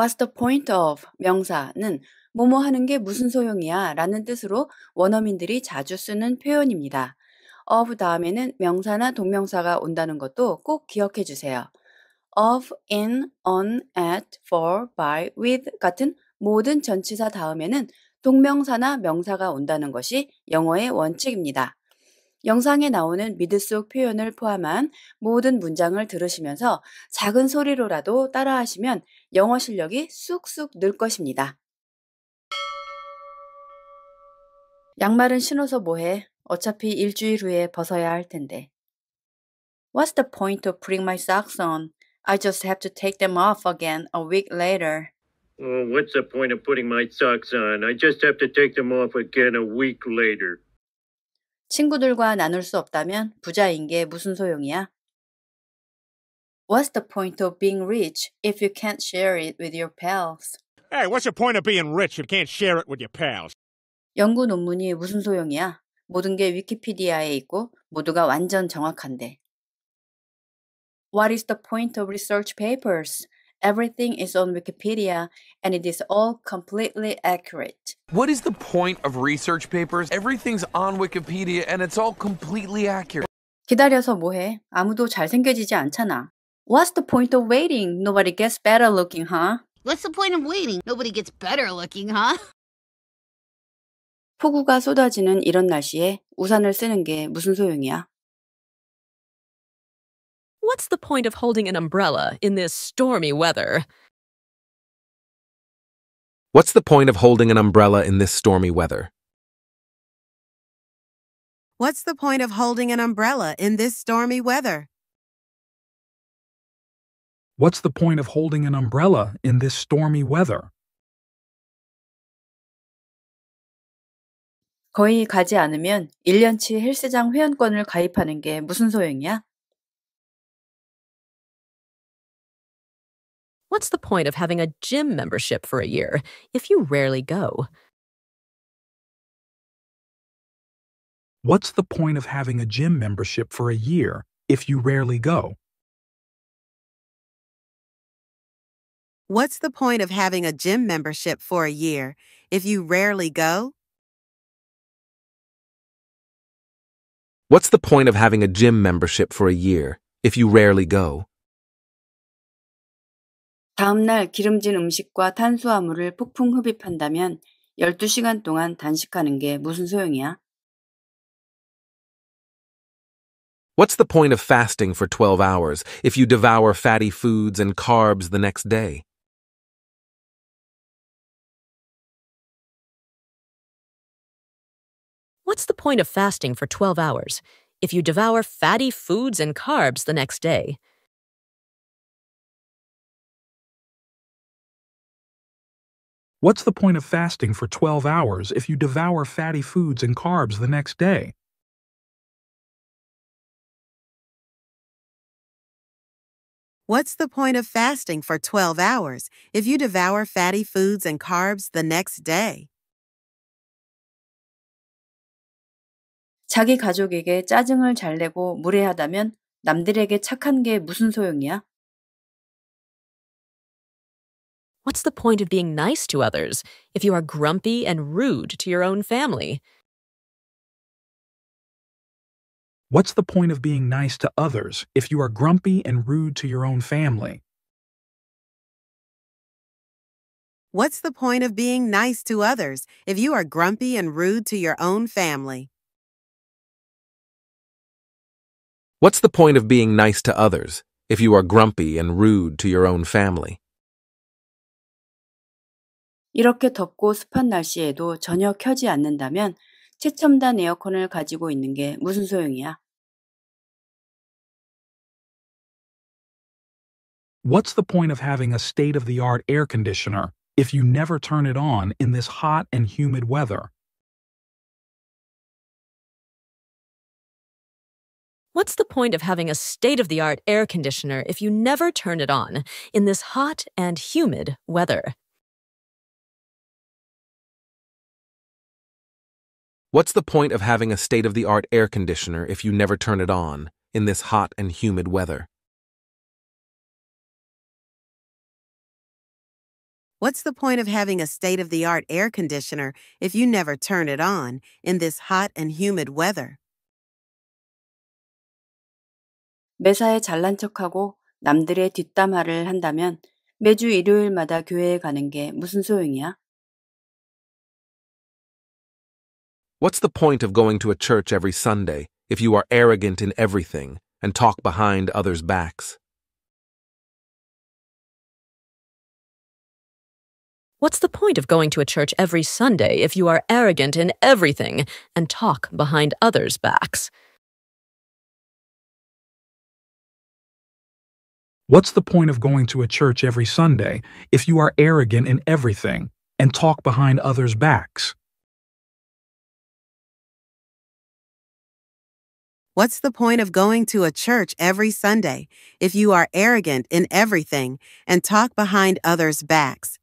What's the point of 명사는 뭐뭐 하는 게 무슨 소용이야 라는 뜻으로 원어민들이 자주 쓰는 표현입니다. of 다음에는 명사나 동명사가 온다는 것도 꼭 기억해 주세요. of, in, on, at, for, by, with 같은 모든 전치사 다음에는 동명사나 명사가 온다는 것이 영어의 원칙입니다. 영상에 나오는 미드 속 표현을 포함한 모든 문장을 들으시면서 작은 소리로라도 따라하시면 영어 실력이 쑥쑥 늘 것입니다. 양말은 신어서 뭐해? 어차피 일주일 후에 벗어야 할 텐데. What's the point of putting my socks on? I just have to take them off again a week later. Oh, what's the point of putting my socks on? I just have to take them off again a week later. 친구들과 나눌 수 없다면 부자인 게 무슨 소용이야? What's the point of being rich if you can't share it with your pals? Hey, what's the point of being rich if you can't share it with your pals? 연구 논문이 무슨 소용이야? 모든 게 위키피디아에 있고 모두가 완전 정확한데. What is the point of research papers? Everything is on Wikipedia and it is all completely accurate. What is the point of research papers? Everything's on Wikipedia and it's all completely accurate. 기다려서 뭐해? 아무도 잘생겨지지 않잖아. What's the point of waiting? Nobody gets better looking, huh? What's the point of waiting? Nobody gets better looking, huh? 폭우가 쏟아지는 이런 날씨에 우산을 쓰는 게 무슨 소용이야? What's the point of holding an umbrella in this stormy weather? What's the point of holding an umbrella in this stormy weather? What's the point of holding an umbrella in this stormy weather? What's the point of holding an umbrella in this stormy weather? 거의 가지 않으면 1년치 헬스장 회원권을 가입하는 게 무슨 소용이야? What's the point of having a gym membership for a year if you rarely go? What's the point of having a gym membership for a year if you rarely go? What's the point of having a gym membership for a year if you rarely go? What's the point of having a gym membership for a year if you rarely go? 다음날 기름진 음식과 탄수화물을 폭풍 흡입한다면 12시간 동안 단식하는 게 무슨 소용이야? What's the point of fasting for 12 hours if you devour fatty foods and carbs the next day? What's the point of fasting for 12 hours if you devour fatty foods and carbs the next day? What's the point of fasting for 12 hours if you devour fatty foods and carbs the next day? What's the point of fasting for 12 hours if you devour fatty foods and carbs the next day? 자기 가족에게 짜증을 잘 내고 무례하다면 남들에게 착한 게 무슨 소용이야? What's the point of being nice to others if you are grumpy and rude to your own family? What's the point of being nice to others if you are grumpy and rude to your own family? What's the point of being nice to others if you are grumpy and rude to your own family? What's the point of being nice to others if you are grumpy and rude to your own family? 이렇게 덥고 습한 날씨에도 전혀 켜지 않는다면 최첨단 에어컨을 가지고 있는 게 무슨 소용이야? What's the point of having a state of the art air conditioner if you never turn it on in this hot and humid weather? What's the point of having a state of the art air conditioner if you never turn it on in this hot and humid weather? What's the point of having a state of the art air conditioner if you never turn it on in this hot and humid weather? What's the point of having a state of the art air conditioner if you never turn it on in this hot and humid weather? 매사에 잘난 척하고 남들의 뒷담화를 한다면 매주 일요일마다 교회에 가는 게 무슨 소용이야? What's the point of going to a church every Sunday if you are arrogant in everything and talk behind others' backs? What's the point of going to a church every Sunday if you are arrogant in everything and talk behind others' backs? What's the point of going to a church every Sunday if you are arrogant in everything and talk behind others' backs? What's the point of going to a church every Sunday if you are arrogant in everything and talk behind others' backs?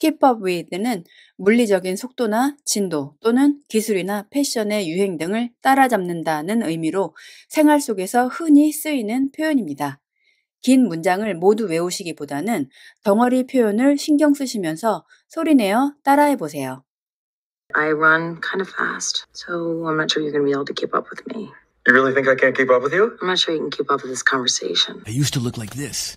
힙합 웨이브는 물리적인 속도나 진도 또는 기술이나 패션의 유행 등을 따라잡는다는 의미로 생활 속에서 흔히 쓰이는 표현입니다. 긴 문장을 모두 외우시기보다는 덩어리 표현을 신경 쓰시면서 소리내어 따라해 보세요. I run kind of fast, so I'm not sure you're going to be able to keep up with me. You really think I can't keep up with you? I'm not sure you can keep up with this conversation. I used to look like this.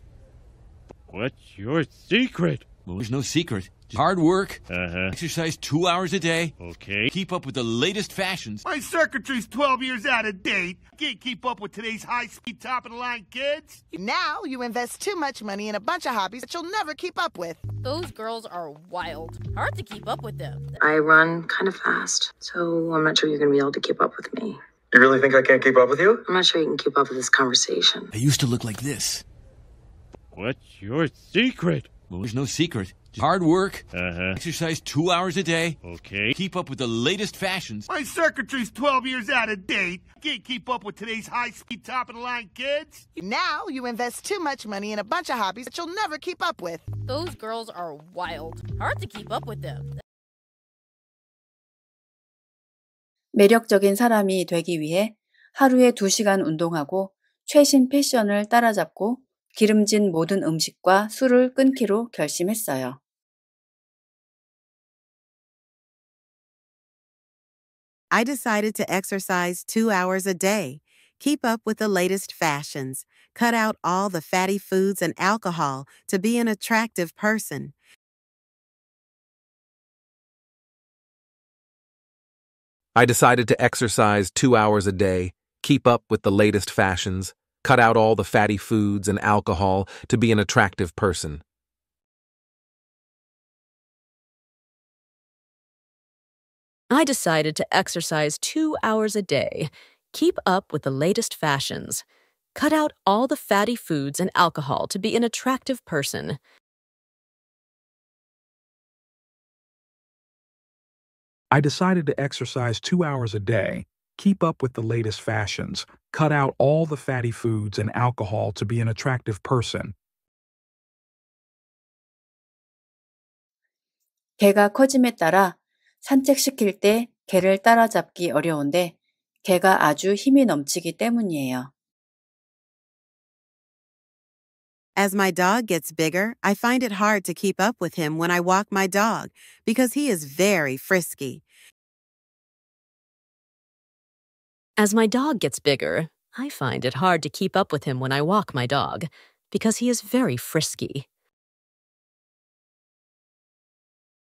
What's your secret? Well, there's no secret. Just hard work, uh -huh. exercise two hours a day. Okay. Keep up with the latest fashions. My secretary's 12 years out of date. Can't keep up with today's high-speed, top-of-the-line kids. Now you invest too much money in a bunch of hobbies that you'll never keep up with. Those girls are wild. Hard to keep up with them. I run kind of fast, so I'm not sure you're going to be able to keep up with me. You really think I can't keep up with you? I'm not sure you can keep up with this conversation. I used to look like this. What's your secret? Well, there's no secret. Just hard work. Uh-huh. Exercise two hours a day. Okay. Keep up with the latest fashions. My circuitry's 12 years out of date. Can't keep up with today's high-speed, top-of-the-line kids. Now you invest too much money in a bunch of hobbies that you'll never keep up with. Those girls are wild. Hard to keep up with them. 매력적인 사람이 되기 위해 하루에 2시간 운동하고 최신 패션을 따라잡고 I decided to exercise two hours a day, keep up with the latest fashions, cut out all the fatty foods and alcohol to be an attractive person. I decided to exercise two hours a day, keep up with the latest fashions, Cut out all the fatty foods and alcohol to be an attractive person. I decided to exercise two hours a day, keep up with the latest fashions, cut out all the fatty foods and alcohol to be an attractive person. I decided to exercise two hours a day, Keep up with the latest fashions. Cut out all the fatty foods and alcohol to be an attractive person. 개가 커짐에 따라 산책시킬 때 개를 따라잡기 어려운데 개가 아주 힘이 넘치기 때문이에요. As my dog gets bigger, I find it hard to keep up with him when I walk my dog because he is very frisky. As my dog gets bigger, I find it hard to keep up with him when I walk my dog because he is very frisky.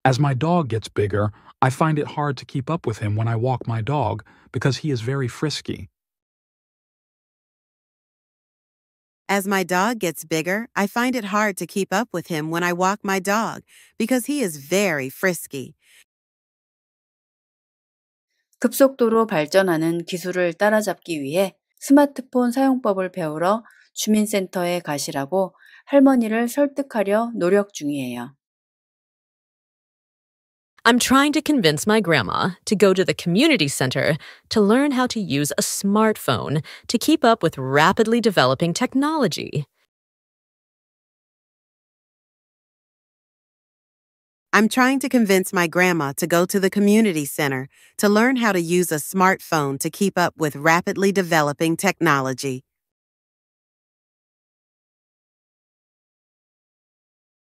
As my dog gets bigger, I find it hard to keep up with him when I walk my dog because he is very frisky. As my dog gets bigger, I find it hard to keep up with him when I walk my dog because he is very frisky. 급속도로 발전하는 기술을 따라잡기 위해 스마트폰 사용법을 배우러 주민센터에 가시라고 할머니를 설득하려 노력 중이에요. I'm trying to convince my grandma to go to the community center to learn how to use a smartphone to keep up with rapidly developing technology. I'm trying to convince my grandma to go to the community center to learn how to use a smartphone to keep up with rapidly developing technology.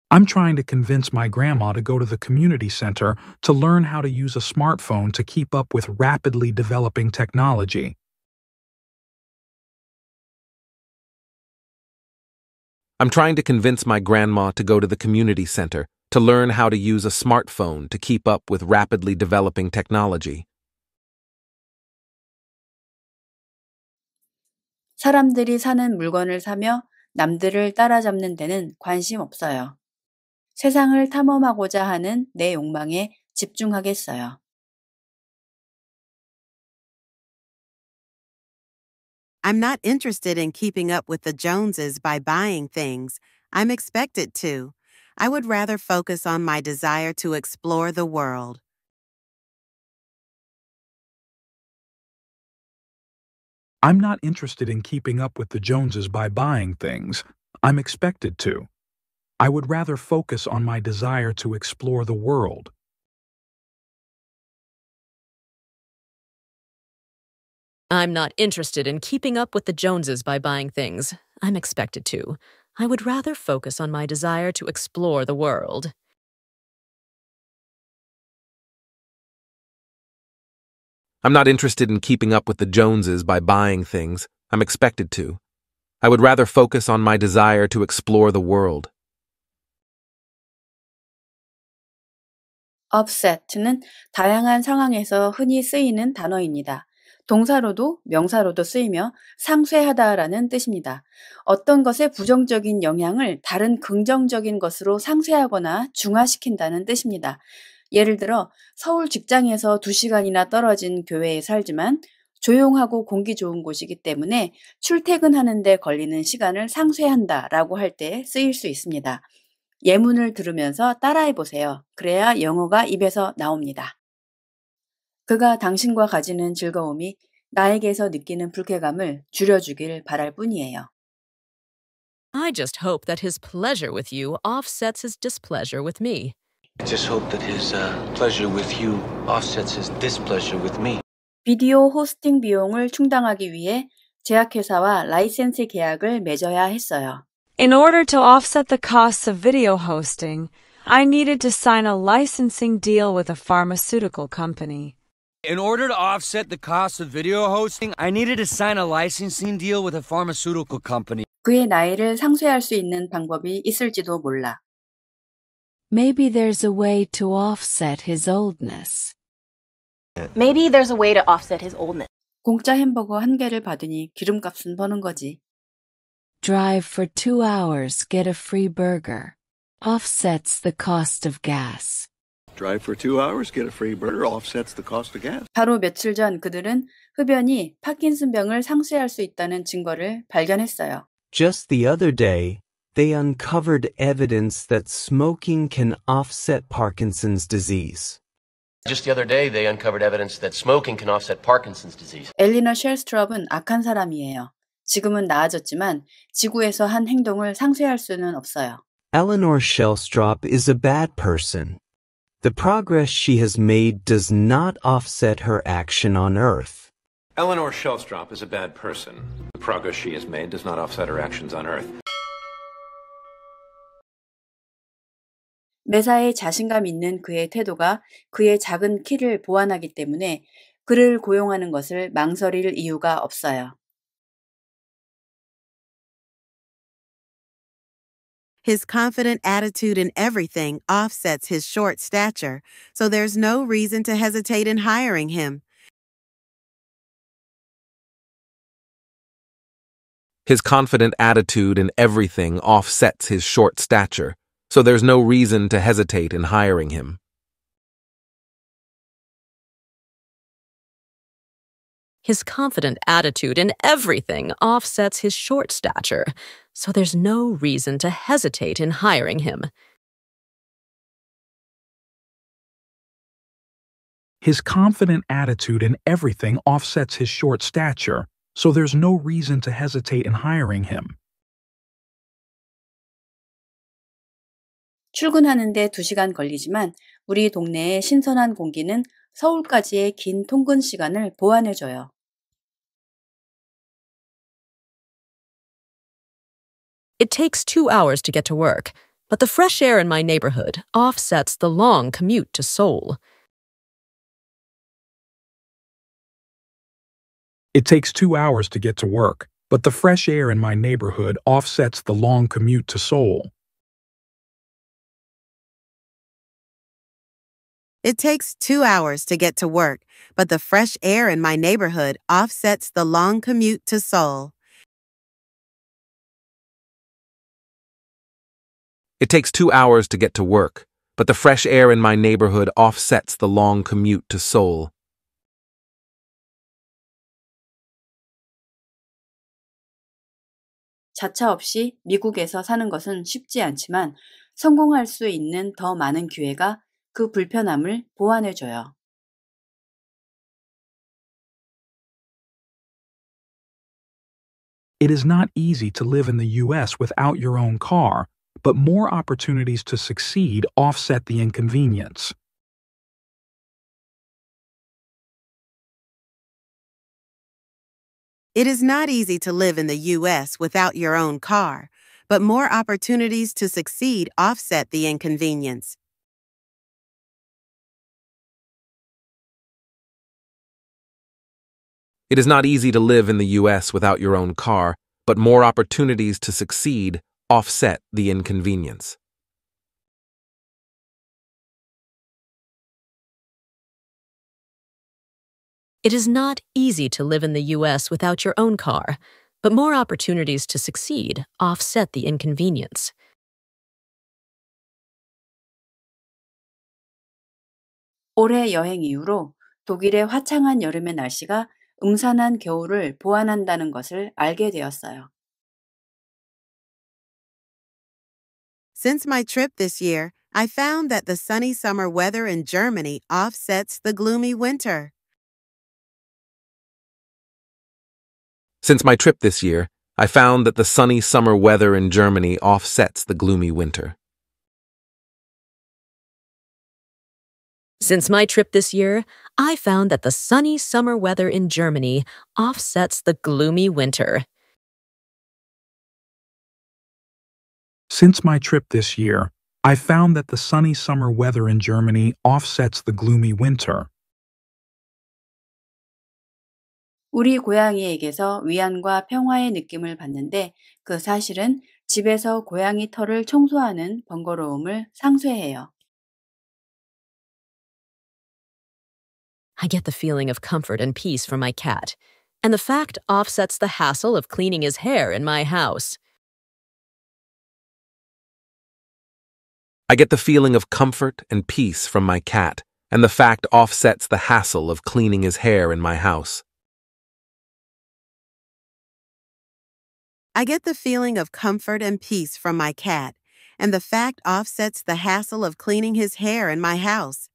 I'm trying to convince my grandma to go to the community center to learn how to use a smartphone to keep up with rapidly developing technology. I'm trying to convince my grandma to go to the community center to learn how to use a smartphone to keep up with rapidly developing technology. 사람들이 사는 물건을 사며 남들을 따라잡는 데는 관심 없어요. 세상을 탐험하고자 하는 내 욕망에 집중하겠어요. I'm not interested in keeping up with the Joneses by buying things. I'm expected to. I would rather focus on my desire to explore the world. I'm not interested in keeping up with the Joneses by buying things. I'm expected to. I would rather focus on my desire to explore the world. I'm not interested in keeping up with the Joneses by buying things. I'm expected to. I would rather focus on my desire to explore the world. I'm not interested in keeping up with the Joneses by buying things. I'm expected to. I would rather focus on my desire to explore the world. 다양한 상황에서 흔히 쓰이는 단어입니다. 동사로도 명사로도 쓰이며 상쇄하다라는 뜻입니다. 어떤 것의 부정적인 영향을 다른 긍정적인 것으로 상쇄하거나 중화시킨다는 뜻입니다. 예를 들어 서울 직장에서 2시간이나 떨어진 교외에 살지만 조용하고 공기 좋은 곳이기 때문에 출퇴근하는데 걸리는 시간을 상쇄한다 라고 할 때 쓰일 수 있습니다. 예문을 들으면서 따라해 보세요. 그래야 영어가 입에서 나옵니다. 그가 당신과 가지는 즐거움이 나에게서 느끼는 불쾌감을 줄여주길 바랄 뿐이에요. I just hope that his pleasure with you offsets his displeasure with me. I just hope that his uh, pleasure with you offsets his displeasure with me. 비디오 호스팅 비용을 충당하기 위해 제약회사와 라이센스 계약을 맺어야 했어요. In order to offset the costs of video hosting, I needed to sign a licensing deal with a pharmaceutical company. In order to offset the cost of video hosting, I needed to sign a licensing deal with a pharmaceutical company. 그의 나이를 상쇄할 수 있는 방법이 있을지도 몰라. Maybe there's a way to offset his oldness. Maybe there's a way to offset his oldness. 공짜 햄버거 한 개를 받으니 기름값은 버는 거지. Drive for two hours, get a free burger. Offsets the cost of gas. Drive for two hours, get a free burger, offsets the cost of gas. 바로 며칠 전 그들은 흡연이 파킨슨병을 상쇄할 수 있다는 증거를 발견했어요. Just the other day, they uncovered evidence that smoking can offset Parkinson's disease. Just the other day, they uncovered evidence that smoking can offset Parkinson's disease. 엘리너 쉘스트럽은 악한 사람이에요. 지금은 나아졌지만 지구에서 한 행동을 상쇄할 수는 없어요. Eleanor Shellstrop is a bad person. The progress she has made does not offset her action on Earth. Eleanor Shellstrop is a bad person. The progress she has made does not offset her actions on Earth. 매사에 자신감 있는 그의 태도가 그의 작은 키를 보완하기 때문에 그를 고용하는 것을 망설일 이유가 없어요. His confident attitude in everything offsets his short stature, so there's no reason to hesitate in hiring him. His confident attitude in everything offsets his short stature, so there's no reason to hesitate in hiring him. His confident attitude in everything offsets his short stature, so there's no reason to hesitate in hiring him. His confident attitude in everything offsets his short stature, so there's no reason to hesitate in hiring him. 출근하는데 2시간 걸리지만 우리 동네의 신선한 공기는 서울까지의 긴 통근 시간을 보완해줘요. It takes two hours to get to work, but the fresh air in my neighborhood offsets the long commute to Seoul. It takes two hours to get to work, but the fresh air in my neighborhood offsets the long commute to Seoul. It takes two hours to get to work, but the fresh air in my neighborhood offsets the long commute to Seoul. It takes two hours to get to work, but the fresh air in my neighborhood offsets the long commute to Seoul. 자차 없이 미국에서 사는 것은 쉽지 않지만 성공할 수 있는 더 많은 기회가 그 불편함을 It is not easy to live in the U.S. without your own car but more opportunities to succeed offset the inconvenience. It is not easy to live in the U.S. without your own car, but more opportunities to succeed offset the inconvenience. It is not easy to live in the U.S. without your own car, but more opportunities to succeed offset the inconvenience. It is not easy to live in the U.S. without your own car, but more opportunities to succeed offset the inconvenience. 올해 여행 이후로 독일의 화창한 여름의 날씨가 음산한 겨울을 보완한다는 것을 알게 되었어요. Since my trip this year, I found that the sunny summer weather in Germany offsets the gloomy winter. Since my trip this year, I found that the sunny summer weather in Germany offsets the gloomy winter. Since my trip this year, I found that the sunny summer weather in Germany offsets the gloomy winter. Since my trip this year, I found that the sunny summer weather in Germany offsets the gloomy winter. 우리 고양이에게서 위안과 평화의 느낌을 받는데 그 사실은 집에서 고양이 털을 청소하는 번거로움을 상쇄해요. I get the feeling of comfort and peace from my cat, and the fact offsets the hassle of cleaning his hair in my house. I get the feeling of comfort and peace from my cat, and the fact offsets the hassle of cleaning his hair in my house. I get the feeling of comfort and peace from my cat, and the fact offsets the hassle of cleaning his hair in my house.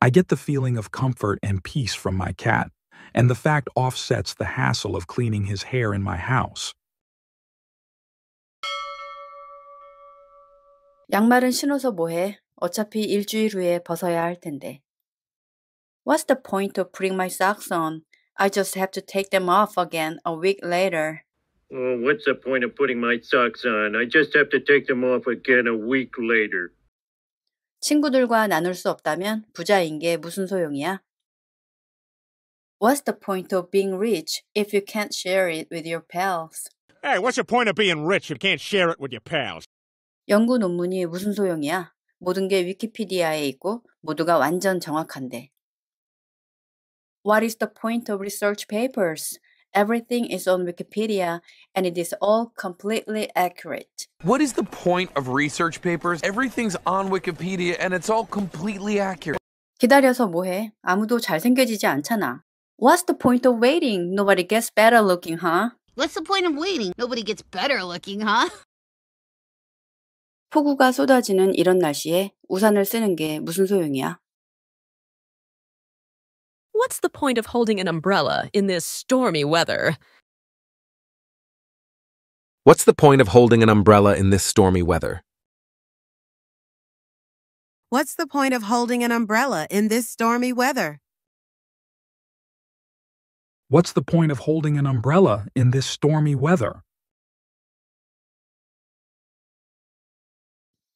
I get the feeling of comfort and peace from my cat, and the fact offsets the hassle of cleaning his hair in my house. 양말은 신어서 뭐해? 어차피 일주일 후에 벗어야 할 텐데. What's the point of putting my socks on? I just have to take them off again a week later. Oh, what's the point of putting my socks on? I just have to take them off again a week later. 친구들과 나눌 수 없다면 부자인 게 무슨 소용이야? What's the point of being rich if you can't share it with your pals? Hey, what's the point of being rich if you can't share it with your pals? 연구 논문이 무슨 소용이야? 모든 게 위키피디아에 있고 모두가 완전 정확한데. What is the point of research papers? Everything is on Wikipedia and it is all completely accurate. What is the point of research papers? Everything's on Wikipedia and it's all completely accurate. 기다려서 뭐해? 아무도 잘생겨지지 않잖아. What's the point of waiting? Nobody gets better looking, huh? What's the point of waiting? Nobody gets better looking, huh? 폭우가 쏟아지는 이런 날씨에 우산을 쓰는 게 무슨 소용이야? What's the point of holding an umbrella in this stormy weather? What's the point of holding an umbrella in this stormy weather? What's the point of holding an umbrella in this stormy weather? What's the point of holding an umbrella in this stormy weather?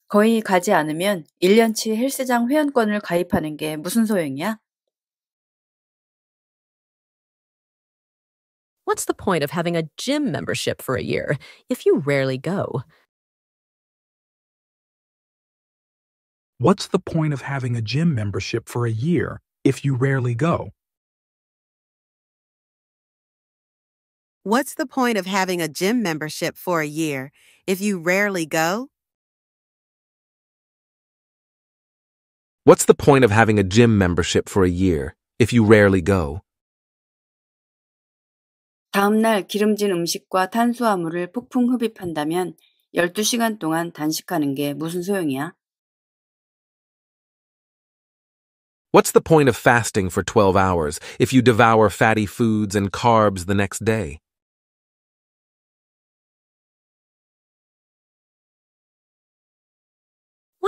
거의 가지 않으면 1년치 헬스장 회원권을 가입하는 게 무슨 소용이야? What's the point of having a gym membership for a year if you rarely go? What's the point of having a gym membership for a year if you rarely go? What's the point of having a gym membership for a year if you rarely go? What's the point of having a gym membership for a year if you rarely go? 기름진 음식과 탄수화물을 폭풍 흡입한다면 12시간 동안 단식하는 게 무슨 소용이야? What's the point of fasting for 12 hours if you devour fatty foods and carbs the next day?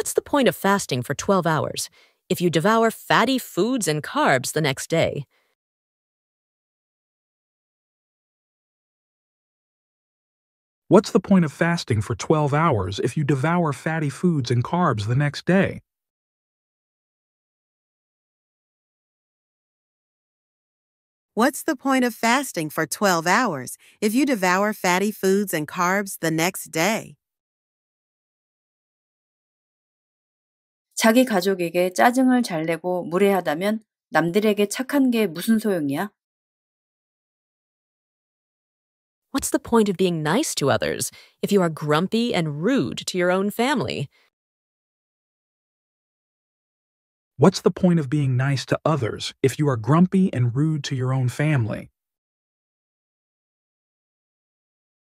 What's the point of fasting for 12 hours if you devour fatty foods and carbs the next day? What's the point of fasting for 12 hours if you devour fatty foods and carbs the next day? What's the point of fasting for 12 hours if you devour fatty foods and carbs the next day? 자기 가족에게 짜증을 잘 내고 무례하다면 남들에게 착한 게 무슨 소용이야? What's the point of being nice to others if you are grumpy and rude to your own family? What's the point of being nice to others if you are grumpy and rude to your own family?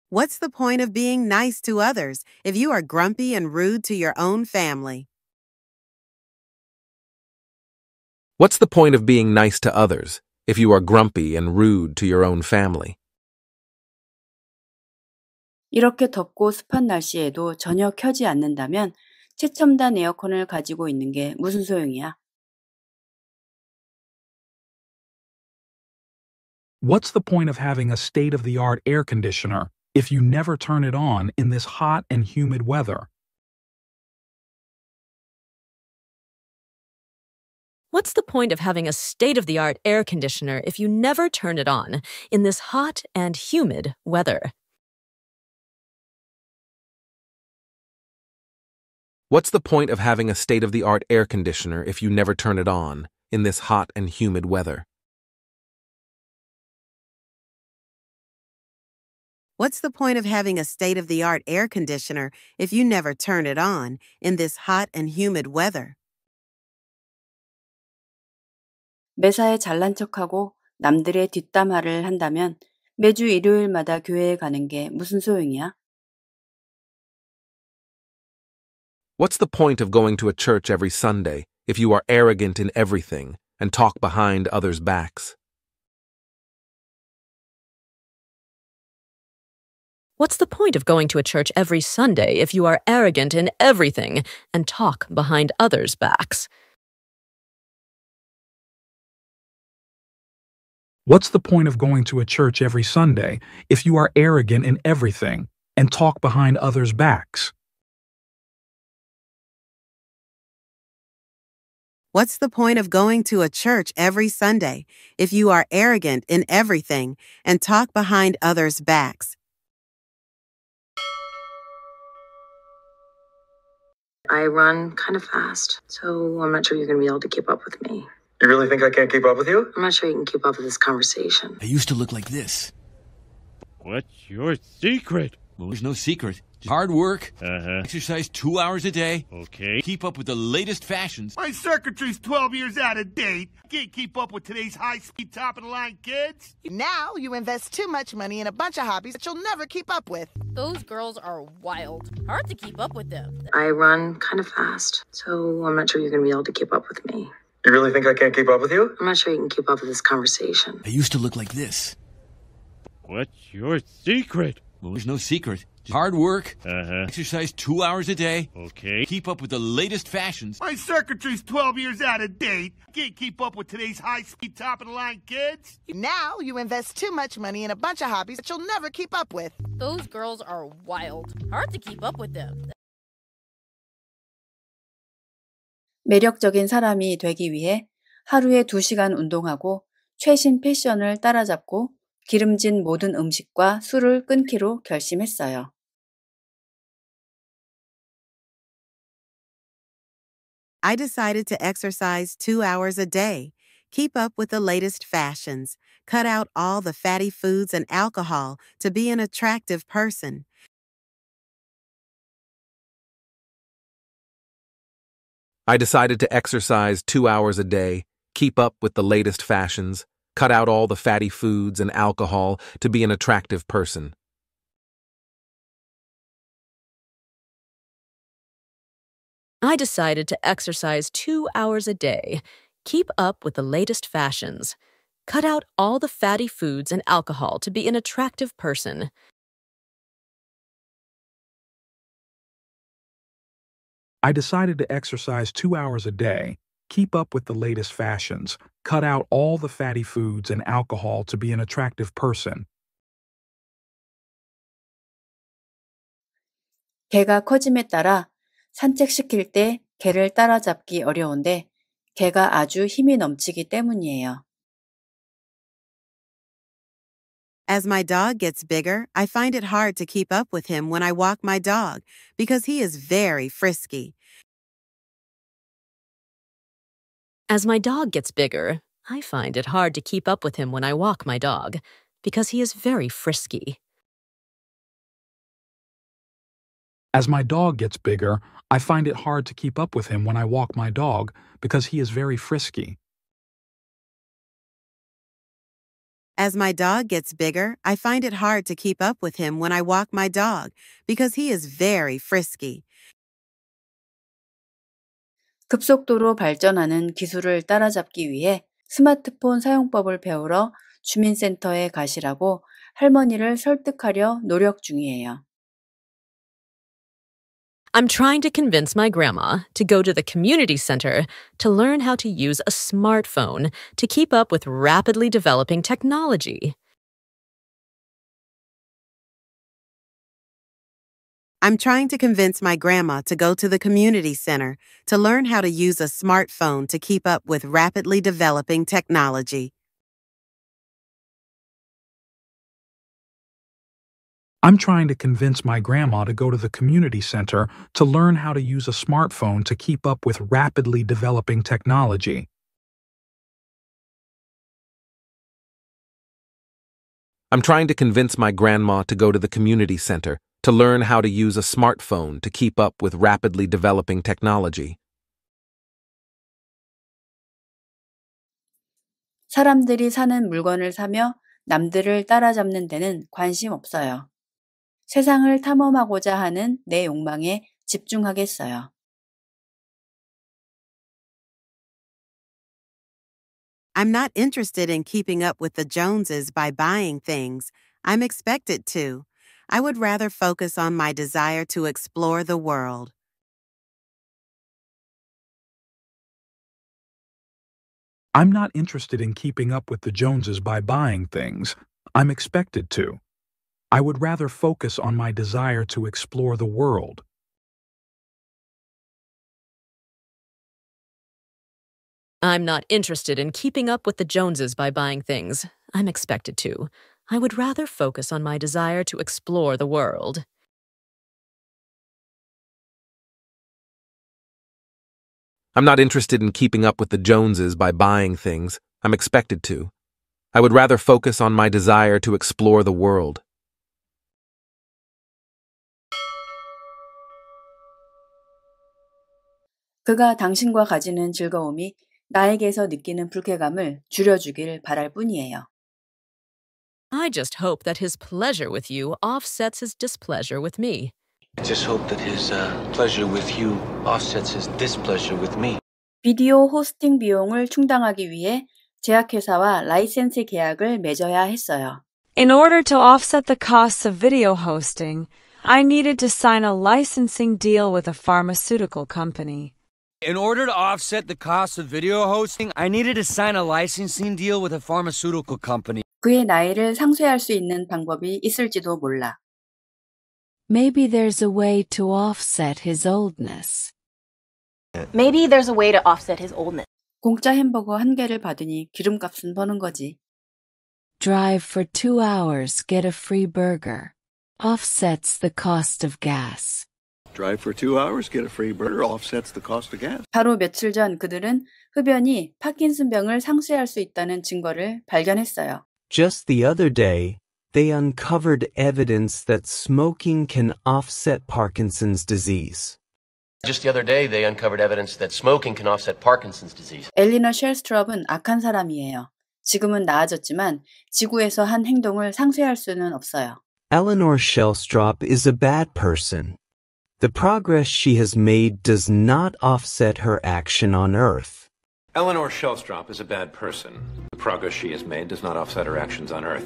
What's the point of being nice to others if you are grumpy and rude to your own family? What's the point of being nice to others if you are grumpy and rude to your own family? 이렇게 덥고 습한 날씨에도 전혀 켜지 않는다면 최첨단 에어컨을 가지고 있는 게 무슨 소용이야? What's the point of having a state of the art air conditioner if you never turn it on in this hot and humid weather? What's the point of having a state of the art air conditioner if you never turn it on in this hot and humid weather? What's the point of having a state of the art air conditioner if you never turn it on in this hot and humid weather? What's the point of having a state of the art air conditioner if you never turn it on in this hot and humid weather? 매사에 잘난 척하고 남들의 뒷담화를 한다면 매주 일요일마다 교회에 가는 게 무슨 소용이야? What's the point of going to a church every Sunday if you are arrogant in everything and talk behind others' backs? What's the point of going to a church every Sunday if you are arrogant in everything and talk behind others' backs? What's the point of going to a church every Sunday if you are arrogant in everything and talk behind others' backs? What's the point of going to a church every Sunday if you are arrogant in everything and talk behind others' backs? I run kind of fast, so I'm not sure you're going to be able to keep up with me. You really think I can't keep up with you? I'm not sure you can keep up with this conversation. I used to look like this. What's your secret? There's no secret. Just hard work, uh -huh. exercise two hours a day. Okay. Keep up with the latest fashions. My circuitry's 12 years out of date. Can't keep up with today's high-speed, top-of-the-line kids. Now you invest too much money in a bunch of hobbies that you'll never keep up with. Those girls are wild. Hard to keep up with them. I run kind of fast, so I'm not sure you're going to be able to keep up with me. You really think I can't keep up with you? I'm not sure you can keep up with this conversation. I used to look like this. What's your secret? Well, there's no secret. hard work, uh -huh. exercise two hours a day. Okay. Keep up with the latest fashions. My circuitry's 12 years out of date. can't keep up with today's high-speed, top-of-the-line kids. Now you invest too much money in a bunch of hobbies that you'll never keep up with. Those girls are wild. Hard to keep up with them. 매력적인 사람이 되기 위해 하루에 2시간 운동하고 최신 패션을 따라잡고 기름진 모든 음식과 술을 끊기로 결심했어요. I decided to exercise two hours a day, keep up with the latest fashions, cut out all the fatty foods and alcohol to be an attractive person. I decided to exercise two hours a day, keep up with the latest fashions, cut out all the fatty foods and alcohol to be an attractive person. I decided to exercise two hours a day, keep up with the latest fashions, cut out all the fatty foods and alcohol to be an attractive person. I decided to exercise two hours a day, keep up with the latest fashions, cut out all the fatty foods and alcohol to be an attractive person. 개가 커짐에 따라 산책시킬 때 개를 따라잡기 어려운데 개가 아주 힘이 넘치기 때문이에요. As my dog gets bigger, I find it hard to keep up with him when I walk my dog because he is very frisky. As my dog gets bigger, I find it hard to keep up with him when I walk my dog because he is very frisky. As my dog gets bigger, I find it hard to keep up with him when I walk my dog because he is very frisky. As my dog gets bigger, I find it hard to keep up with him when I walk my dog because he is very frisky. 급속도로 발전하는 기술을 따라잡기 위해 스마트폰 사용법을 배우러 주민센터에 가시라고 할머니를 설득하려 노력 중이에요. I'm trying to convince my grandma to go to the community center to learn how to use a smartphone to keep up with rapidly developing technology. I'm trying to convince my grandma to go to the community center to learn how to use a smartphone to keep up with rapidly developing technology. I'm trying to convince my grandma to go to the community center to learn how to use a smartphone to keep up with rapidly developing technology. I'm trying to convince my grandma to go to the community center to learn how to use a smartphone to keep up with rapidly developing technology. 사람들이 사는 물건을 사며 남들을 따라잡는 데는 관심 없어요. 세상을 탐험하고자 하는 내 집중하겠어요. I'm not interested in keeping up with the Joneses by buying things. I'm expected to. I would rather focus on my desire to explore the world. I'm not interested in keeping up with the Joneses by buying things. I'm expected to. I would rather focus on my desire to explore the world. I'm not interested in keeping up with the Joneses by buying things. I'm expected to. I would rather focus on my desire to explore the world. I'm not interested in keeping up with the Joneses by buying things. I'm expected to. I would rather focus on my desire to explore the world. 그가 당신과 가지는 즐거움이 나에게서 느끼는 불쾌감을 줄여주길 바랄 뿐이에요. I just hope that his pleasure with you offsets his displeasure with me. I just hope that his uh, pleasure with you offsets his displeasure with me. 비디오 호스팅 비용을 충당하기 위해 제약회사와 라이센스 계약을 맺어야 했어요. In order to offset the costs of video hosting, I needed to sign a licensing deal with a pharmaceutical company. In order to offset the cost of video hosting, I needed to sign a licensing deal with a pharmaceutical company. 그의 나이를 상쇄할 수 있는 방법이 있을지도 몰라. Maybe there's a way to offset his oldness. Maybe there's a way to offset his oldness. 공짜 햄버거 한 개를 받으니 기름값은 버는 거지. Drive for two hours, get a free burger. Offsets the cost of gas. Drive for two hours, get a free burger, offsets the cost of gas. 바로 며칠 전 그들은 흡연이 파킨슨병을 상쇄할 수 있다는 증거를 발견했어요. Just the other day, they uncovered evidence that smoking can offset Parkinson's disease. Just the other day, they uncovered evidence that smoking can offset Parkinson's disease. 엘리너 쉘스트럽은 악한 사람이에요. 지금은 나아졌지만 지구에서 한 행동을 상쇄할 수는 없어요. Eleanor Shellstrop is a bad person. The progress she has made does not offset her action on Earth. Eleanor Shellstrop is a bad person. The progress she has made does not offset her actions on Earth.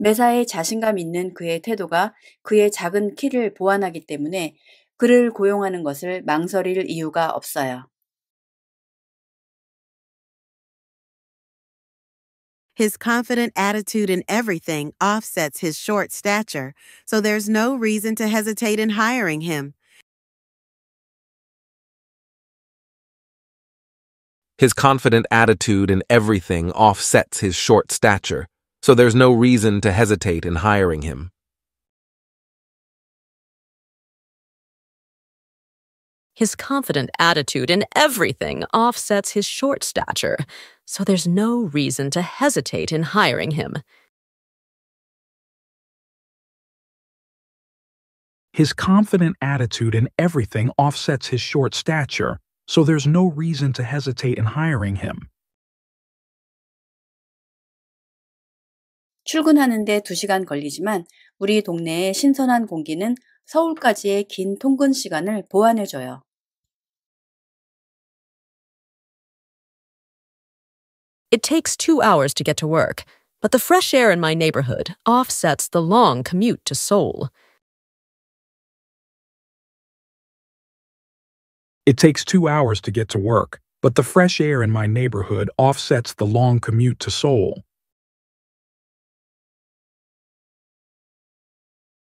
매사에 자신감 있는 그의 태도가 그의 작은 키를 보완하기 때문에 그를 고용하는 것을 망설일 이유가 없어요. His confident attitude in everything offsets his short stature, so there's no reason to hesitate in hiring him. His confident attitude in everything offsets his short stature, so there's no reason to hesitate in hiring him. His confident attitude in everything offsets his short stature, so there's no reason to hesitate in hiring him. His confident attitude in everything offsets his short stature, so there's no reason to hesitate in hiring him. 출근하는데 2시간 걸리지만 우리 동네의 신선한 공기는 서울까지의 긴 통근 시간을 보완해줘요. It takes two hours to get to work, but the fresh air in my neighborhood offsets the long commute to Seoul. It takes two hours to get to work, but the fresh air in my neighborhood offsets the long commute to Seoul.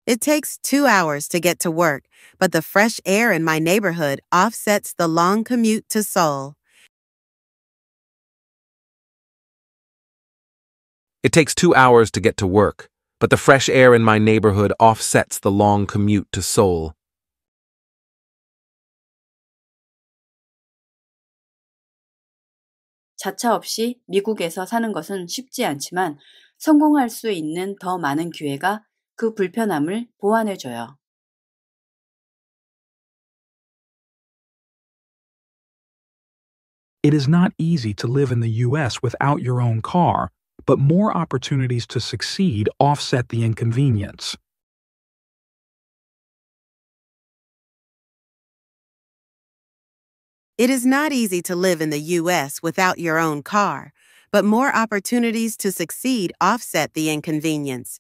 It takes two hours to get to work, but the fresh air in my neighborhood offsets the long commute to Seoul. It takes two hours to get to work, but the fresh air in my neighborhood offsets the long commute to Seoul. 자차 없이 미국에서 사는 것은 쉽지 않지만 성공할 수 있는 더 많은 기회가 그 불편함을 It is not easy to live in the U.S. without your own car, but more opportunities to succeed offset the inconvenience. It is not easy to live in the U.S. without your own car, but more opportunities to succeed offset the inconvenience.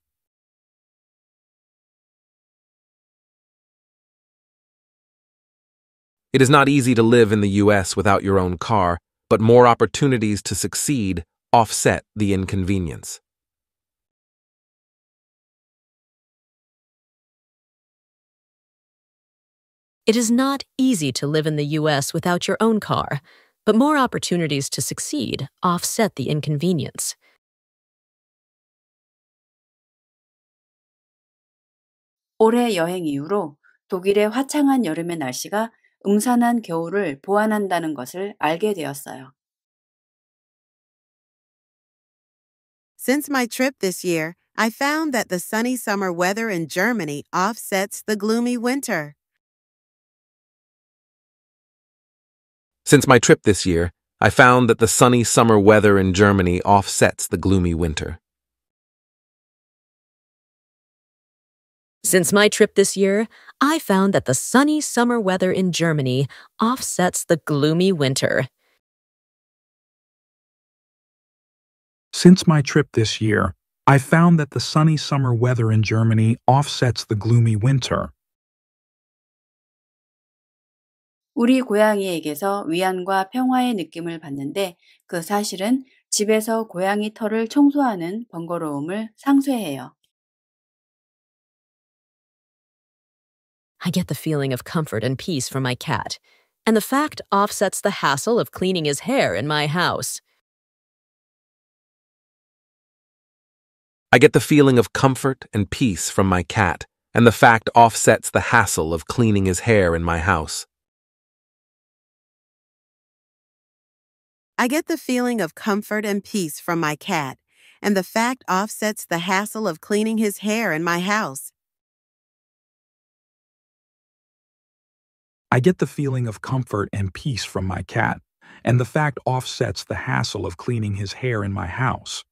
It is not easy to live in the U.S. without your own car, but more opportunities to succeed offset the inconvenience. It is not easy to live in the U.S. without your own car, but more opportunities to succeed offset the inconvenience. 올해 여행 이후로 독일의 화창한 여름의 날씨가 음산한 겨울을 보완한다는 것을 알게 되었어요. Since my trip this year, I found that the sunny summer weather in Germany offsets the gloomy winter. Since my trip this year, I found that the sunny summer weather in Germany offsets the gloomy winter. Since my trip this year, I found that the sunny summer weather in Germany offsets the gloomy winter. Since my trip this year, I found that the sunny summer weather in Germany offsets the gloomy winter. 우리 고양이에게서 위안과 평화의 느낌을 받는데 그 사실은 집에서 고양이 털을 청소하는 번거로움을 상쇄해요. I get the feeling of comfort and peace from my cat, and the fact offsets the hassle of cleaning his hair in my house. I get the feeling of comfort and peace from my cat, and the fact offsets the hassle of cleaning his hair in my house. I get the feeling of comfort and peace from my cat, and the fact offsets the hassle of cleaning his hair in my house. I get the feeling of comfort and peace from my cat, and the fact offsets the hassle of cleaning his hair in my house.